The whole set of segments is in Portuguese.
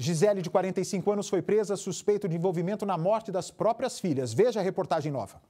Gisele, de 45 anos, foi presa suspeita de envolvimento na morte das próprias filhas. Veja a reportagem nova.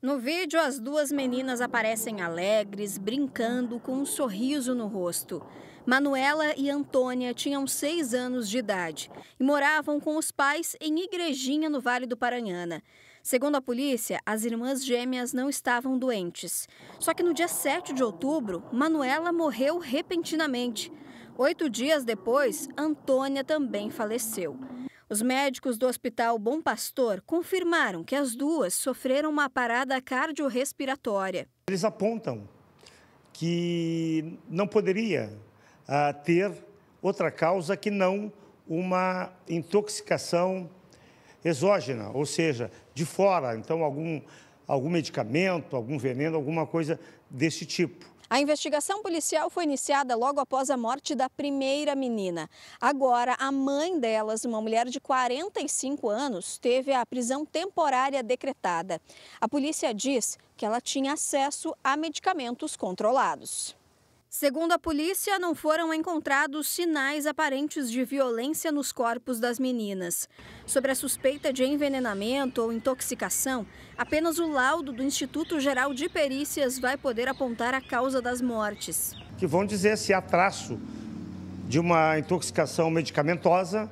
No vídeo, as duas meninas aparecem alegres, brincando, com um sorriso no rosto. Manuela e Antônia tinham seis anos de idade e moravam com os pais em Igrejinha, no Vale do Paranhana. Segundo a polícia, as irmãs gêmeas não estavam doentes. Só que no dia 7 de outubro, Manuela morreu repentinamente. Oito dias depois, Antônia também faleceu. Os médicos do Hospital Bom Pastor confirmaram que as duas sofreram uma parada cardiorrespiratória. Eles apontam que não poderia ah, ter outra causa que não uma intoxicação exógena, ou seja, de fora, então algum algum medicamento, algum veneno, alguma coisa desse tipo. A investigação policial foi iniciada logo após a morte da primeira menina. Agora, a mãe delas, uma mulher de 45 anos, teve a prisão temporária decretada. A polícia diz que ela tinha acesso a medicamentos controlados. Segundo a polícia, não foram encontrados sinais aparentes de violência nos corpos das meninas. Sobre a suspeita de envenenamento ou intoxicação, apenas o laudo do Instituto Geral de Perícias vai poder apontar a causa das mortes. Que vão dizer se há traço de uma intoxicação medicamentosa,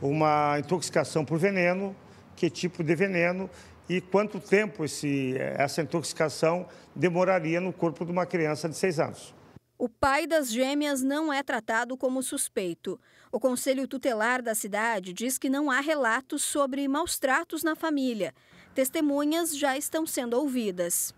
uma intoxicação por veneno, que tipo de veneno e quanto tempo esse, essa intoxicação demoraria no corpo de uma criança de 6 anos. O pai das gêmeas não é tratado como suspeito. O conselho tutelar da cidade diz que não há relatos sobre maus tratos na família. Testemunhas já estão sendo ouvidas.